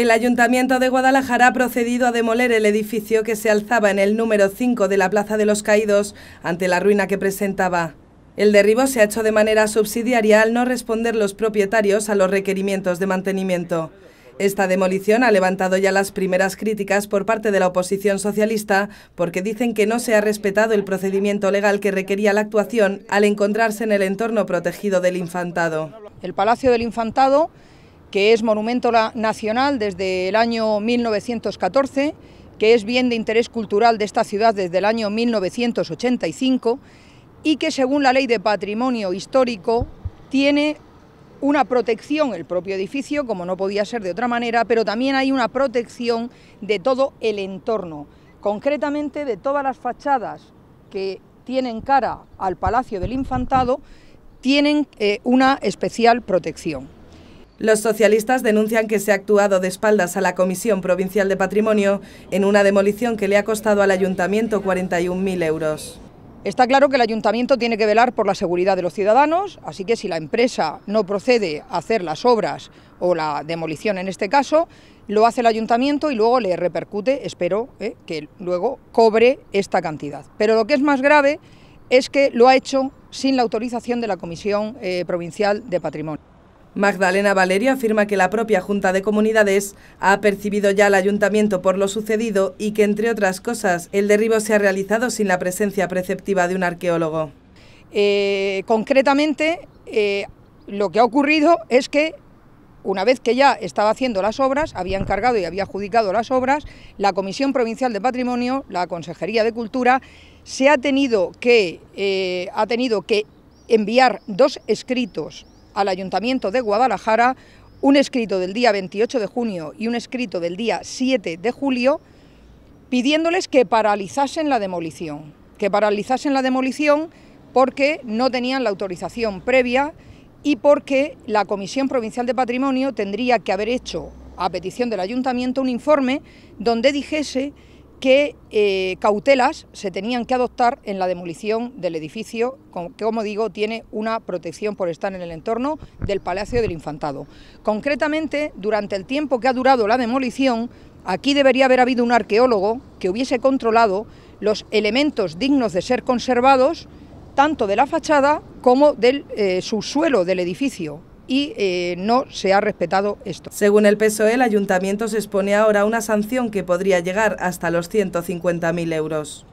El Ayuntamiento de Guadalajara ha procedido a demoler el edificio que se alzaba en el número 5 de la Plaza de los Caídos ante la ruina que presentaba. El derribo se ha hecho de manera subsidiaria al no responder los propietarios a los requerimientos de mantenimiento. Esta demolición ha levantado ya las primeras críticas por parte de la oposición socialista porque dicen que no se ha respetado el procedimiento legal que requería la actuación al encontrarse en el entorno protegido del infantado. El Palacio del Infantado que es Monumento Nacional desde el año 1914, que es bien de interés cultural de esta ciudad desde el año 1985 y que según la Ley de Patrimonio Histórico tiene una protección el propio edificio, como no podía ser de otra manera, pero también hay una protección de todo el entorno, concretamente de todas las fachadas que tienen cara al Palacio del Infantado, tienen eh, una especial protección. Los socialistas denuncian que se ha actuado de espaldas a la Comisión Provincial de Patrimonio en una demolición que le ha costado al ayuntamiento 41.000 euros. Está claro que el ayuntamiento tiene que velar por la seguridad de los ciudadanos, así que si la empresa no procede a hacer las obras o la demolición en este caso, lo hace el ayuntamiento y luego le repercute, espero eh, que luego cobre esta cantidad. Pero lo que es más grave es que lo ha hecho sin la autorización de la Comisión eh, Provincial de Patrimonio. Magdalena Valerio afirma que la propia Junta de Comunidades ha percibido ya al ayuntamiento por lo sucedido y que, entre otras cosas, el derribo se ha realizado sin la presencia preceptiva de un arqueólogo. Eh, concretamente, eh, lo que ha ocurrido es que una vez que ya estaba haciendo las obras, había encargado y había adjudicado las obras, la Comisión Provincial de Patrimonio, la Consejería de Cultura, se ha tenido que, eh, ha tenido que enviar dos escritos al Ayuntamiento de Guadalajara un escrito del día 28 de junio y un escrito del día 7 de julio pidiéndoles que paralizasen la demolición, que paralizasen la demolición porque no tenían la autorización previa y porque la Comisión Provincial de Patrimonio tendría que haber hecho, a petición del Ayuntamiento, un informe donde dijese qué eh, cautelas se tenían que adoptar en la demolición del edificio, que como digo tiene una protección por estar en el entorno del Palacio del Infantado. Concretamente, durante el tiempo que ha durado la demolición, aquí debería haber habido un arqueólogo que hubiese controlado los elementos dignos de ser conservados, tanto de la fachada como del eh, subsuelo del edificio, y eh, no se ha respetado esto. Según el PSOE, el ayuntamiento se expone ahora a una sanción que podría llegar hasta los 150.000 euros.